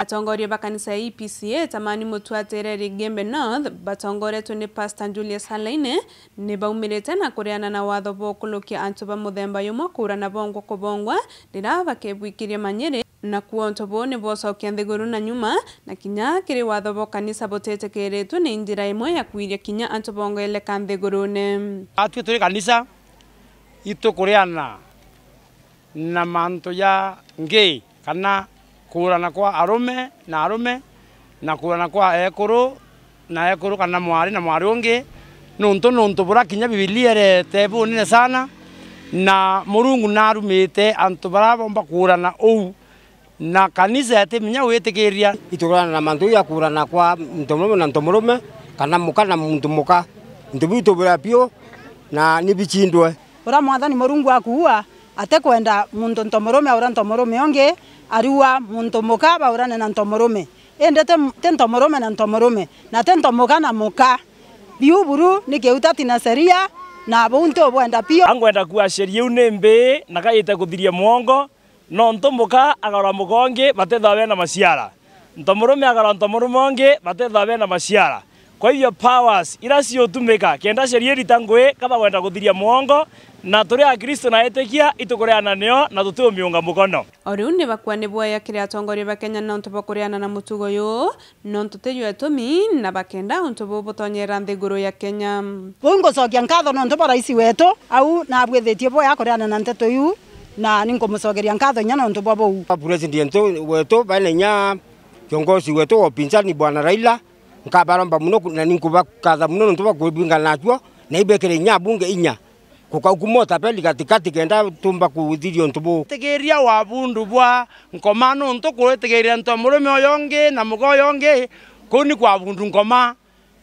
atongoria ba kanisa ya EPCA tamani mutu atereri Gembe North batongoretwe ni Pastor Julius Halaine ni baumĩrĩte na kũrĩana na watho bokũlũkia antu ba mũthemba kura na bongo kubongwa rĩrĩa bakebwĩkĩrie manyere na kuo ũntũ bũũ nĩ bwocokia nthĩgũrũ na nyuma na kinya kiri watho bo kanisa bũtĩtĩkĩrĩtwe ni njira imwe ya kuiria kinya antũ bongoeleka nthĩgũrũ ne atwe tũrĩ kanisa itũkũrĩana na mantu ya ngi kana kurana kwa arume na arume na kurana kwa ekuru na ekuru kana mwari na mwari ungi nuntu nuntu bura kinya bibilia erete bunene sana na murungu narumite antu bomba kurana ou na kanisa ete minya witikiria itugurana na manto ya kurana kwa ntomurume na ntomurume kana muka na muntu muka ntu bitu bura pio na nibichindwe ura mwathani murungu akuua ate kwenda muntu ntomurume aura ntomurume onge ariwa muntu muka baurane na ntomurume ende te, te ntomurume na ntomurume na te ntomoka na muka biuburu nikeuta tina seria na bunto bwenda pio angwenda kuasheria une na nakaite kuthiria mwongo no ntomoka agara batetha we na maciara ntomurume agara ntomurume onge we na maciara kwa hivyo powers ila sio tumeka kienda sheria litangwe kama waenda guthiria muongo na turi Kristo na etekia etikia na neo na tutu miunga mukono unne bakwa ne boya kirea tongori ba Kenya na untu bakureana na mutugo yu no ntuteyo etumi na bakenda untu botonyera nde guru ya Kenya buu ngucokia nkatho nontu raisi weto au na abwethetie boya kureana na nteto yu na ningumucogeria nkatho nya nontu bwa bou president weto ba nya kiongozi weto wa upinzani bwana Raila nkabaramba muno na nani kaza muno ntuba kwibinga na naibekere nya bunge inya kuka ukumota peli katikati kenda tumba kuuthirio ntubu tegeria wa bundu bwa nkoma nuntu tegeria ntu murume oyongi na mugo oyongi kuni kwa bundu nkoma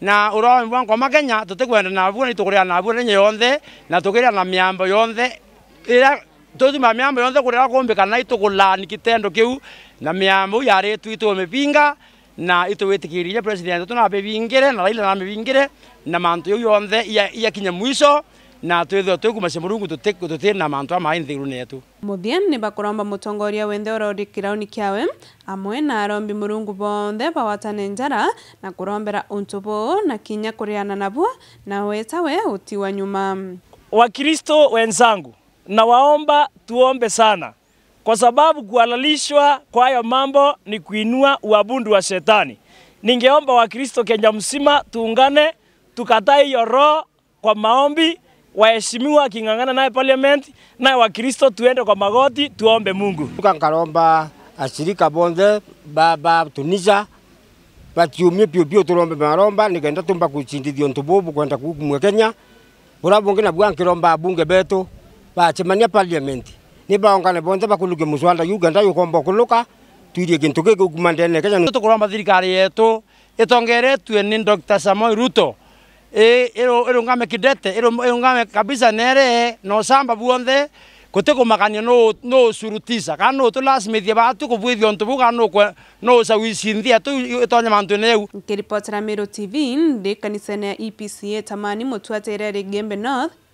na uroi bwa nkoma kenya tutikwenda nabuo ni tukuria nabuo nenya yonthe na tukiria na miambo yonthe ira tuthima miambo yonthe kuria kumbika na itukulaani nikitendo kiu na miambo yari tu itumipinga na itwitikiririe president tuna bibingire na Raila na bibingire na mantu yo yonthe ya kinya mwiso na twithwe twikumacia murungu tuti na mantu amaini thigurune yetu muthia ni bakuromba mutongoria wenthe urori kirauni kiawe amwe na arombi murungu bonthe bawatane njara na kurombera untu buu na kinya kuriana nabwo na wetawe utiwa nyuma wakristo wenzangu na waomba tuombe sana kwa sababu kuhalalishwa kwa hayo mambo ni kuinua uabundu wa shetani. Ningeomba Wakristo Kenya mzima tuungane, tukatae hiyo roho kwa maombi, waheshimiwa aking'ang'ana naye parliament, naye Wakristo tuende kwa magoti tuombe Mungu. Nkalomba ashirika bonde baba Tunisia batiumie piopio tulombe maromba nikaenda tumba kuchindithio ntububu kwenda mwe Kenya buria bungi nabwa nkiromba abunge betu bachemania parliament nibaongane bonthe bakuluge muswanda uganda yukomba kuluka tuirie gintu giki kumandene kenya tukuromba thirikari yetu itongeretwe ni Dr. Samoei Ruto irungame kidete irungame kabisa nere na usamba buonthe gutigumakanio no usurutisa kana no tulasmithie batu kubwithia untu buu kana no ucawicithia tu itonye mantu-ini eu nkiripotera TV ndi kanisa ya EPCA tamani mutuateire Rigembe North